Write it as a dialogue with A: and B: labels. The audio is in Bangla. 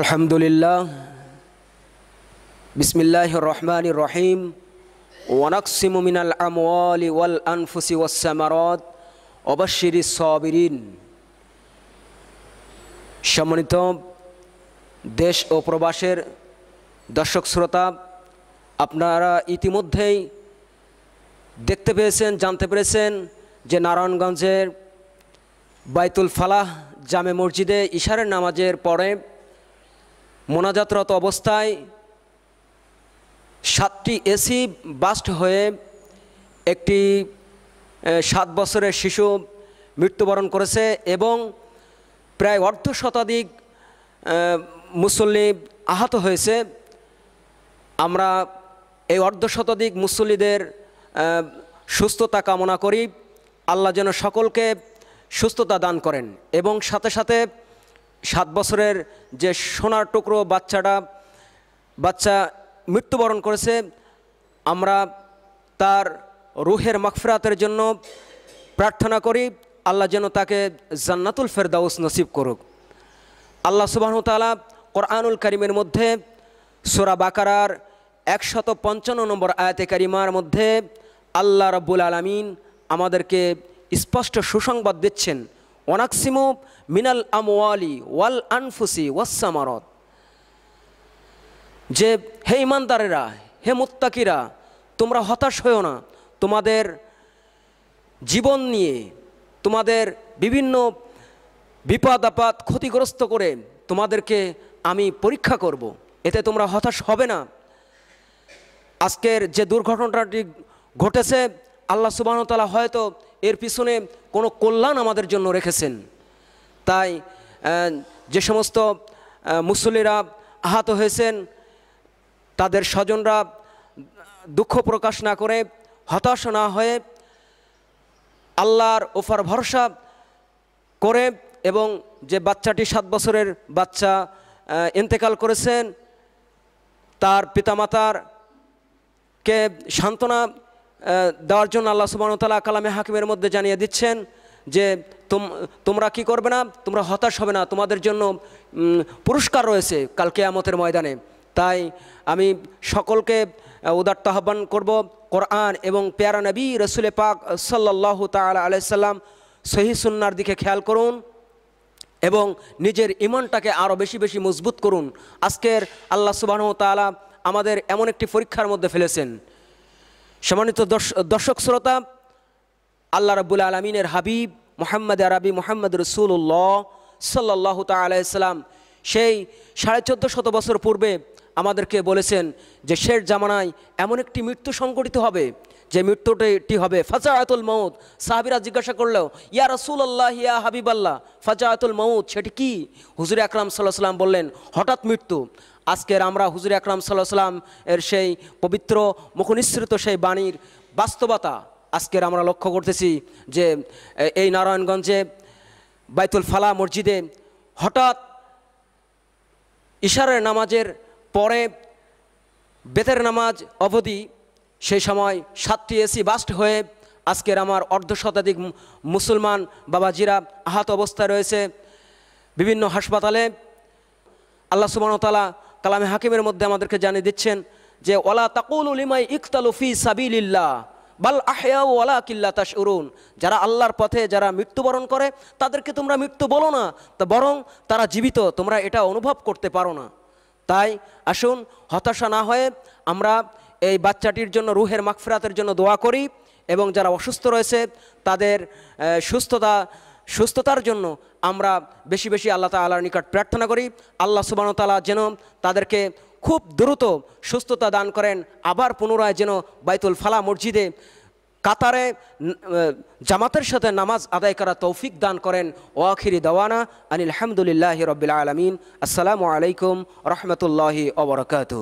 A: আলহামদুলিল্লাহ বিসমিল্লাহ রহমান রহিম ওয়ানাকসিমু মিনাল আমওয়ালি ওয়াল আনফুসি ওয়াসামারত অবশ্যিরি সবিরিন সম্মানিত দেশ ও প্রবাসের দর্শক শ্রোতা আপনারা ইতিমধ্যেই দেখতে পেয়েছেন জানতে পেরেছেন যে নারায়ণগঞ্জের বাইতুল ফালাহ জামে মসজিদে ইশারের নামাজের পরে মোনাজাতরত অবস্থায় সাতটি এসি বাস্ট হয়ে একটি সাত বছরের শিশু মৃত্যুবরণ করেছে এবং প্রায় অর্ধ শতাধিক মুসল্লি আহত হয়েছে আমরা এই অর্ধ শতাধিক মুসল্লিদের সুস্থতা কামনা করি আল্লাহ যেন সকলকে সুস্থতা দান করেন এবং সাথে সাথে সাত বছরের যে সোনার টুকরো বাচ্চাটা বাচ্চা মৃত্যুবরণ করেছে আমরা তার রুহের মাগফিরাতের জন্য প্রার্থনা করি আল্লাহ যেন তাকে জান্নাতুল ফেরদাউস নসিব করুক আল্লাহ সুবাহতালা কোরআনুল করিমের মধ্যে সোরা বাকারার একশত পঞ্চান্ন নম্বর আয়াতে কারিমার মধ্যে আল্লাহ রব্বুল আলমিন আমাদেরকে স্পষ্ট সুসংবাদ দিচ্ছেন ওয়ানাকসিমু মিনাল আমওয়ালি ওয়াল আনফুসি ওয়াসামারত যে হে ইমানদারেরা হে মুত্তাকিরা তোমরা হতাশ হয়েও না তোমাদের জীবন নিয়ে তোমাদের বিভিন্ন বিপদ আপাত ক্ষতিগ্রস্ত করে তোমাদেরকে আমি পরীক্ষা করব। এতে তোমরা হতাশ হবে না আজকের যে দুর্ঘটনাটি ঘটেছে আল্লাহ সুবাহতালা হয়তো এর পিছনে কোনো কল্যাণ আমাদের জন্য রেখেছেন তাই যে সমস্ত মুসল্লিরা আহত হয়েছেন তাদের স্বজনরা দুঃখ প্রকাশ না করে হতাশ না হয়ে আল্লাহর ওফার ভরসা করে এবং যে বাচ্চাটি সাত বছরের বাচ্চা ইন্তেকাল করেছেন তার পিতামাতার কে সান্ত্বনা দেওয়ার জন্য আল্লাহ তালা কালামে হাকিমের মধ্যে জানিয়ে দিচ্ছেন যে তোমরা কি করবে না তোমরা হতাশ হবে না তোমাদের জন্য পুরস্কার রয়েছে কালকে আমতের ময়দানে তাই আমি সকলকে উদার্ত আহ্বান করবো কোরআন এবং পেয়ারা নবী রসুলে পাক সাল্লাহ তালা আলাইসাল্লাম সহি সুন্নার দিকে খেয়াল করুন এবং নিজের ইমানটাকে আরও বেশি বেশি মজবুত করুন আজকের আল্লাহ সুবাহ তালা আমাদের এমন একটি পরীক্ষার মধ্যে ফেলেছেন সম্মানিত দর্শক শ্রোতা আল্লাহ রবুল আলমিনের হাবিব মোহাম্মদ আরবি মোহাম্মদ রসুল্লাহ সাল্লাহ তাল্লাম সেই সাড়ে চোদ্দো শত বছর পূর্বে আমাদেরকে বলেছেন যে শেষ জামানায় এমন একটি মৃত্যু সংঘটিত হবে যে মৃত্যুটি হবে ফাজায়াতুল মৌদ সাহাবিরা জিজ্ঞাসা করলেও ইয়া আল্লাহ ইয়া হাবিব আল্লাহ ফাজায়াতুল মৌদ সেটি কি হুজুর আকরাম সাল্লাহ সাল্লাম বললেন হঠাৎ মৃত্যু আজকের আমরা হুজুর আকরাম সাল্লাহ সাল্লাম এর সেই পবিত্র মুখনিসৃত সেই বাণীর বাস্তবতা আজকের আমরা লক্ষ্য করতেছি যে এই নারায়ণগঞ্জে বাইতুল ফালা মসজিদে হঠাৎ ইশারের নামাজের পরে বেতের নামাজ অবধি সেই সময় সাতটি এসি বাস্ট হয়ে আজকের আমার অর্ধ শতাধিক মুসলমান বাবাজিরা আহত অবস্থায় রয়েছে বিভিন্ন হাসপাতালে আল্লাহ সুবাহতালা কালামে হাকিমের মধ্যে আমাদেরকে জানিয়ে দিচ্ছেন যে ওলা তাকুল উলিমাই ইকতালুফি সাবিল্লা বাল আহেয়া ওলা কিল্লা তাস উরুন যারা আল্লাহর পথে যারা মৃত্যুবরণ করে তাদেরকে তোমরা মৃত্যু বলো না তা বরং তারা জীবিত তোমরা এটা অনুভব করতে পারো না তাই আসুন হতাশা না হয়ে আমরা এই বাচ্চাটির জন্য রুহের মাগফিরাতের জন্য দোয়া করি এবং যারা অসুস্থ রয়েছে তাদের সুস্থতা সুস্থতার জন্য আমরা বেশি বেশি আল্লাহ তালার নিকট প্রার্থনা করি আল্লাহ সুবান তালা যেন তাদেরকে খুব দ্রুত সুস্থতা দান করেন আবার পুনরায় যেন বাইতুল ফালা মসজিদে কাতারে জামাতের সাথে নামাজ আদায় করা তৌফিক দান করেন ওয়াখিরি দওয়ানা আনিল হামদুলিল্লাহ রবিল আলমিন আসসালামু আলাইকুম রহমতুল্লাহি অবরকাত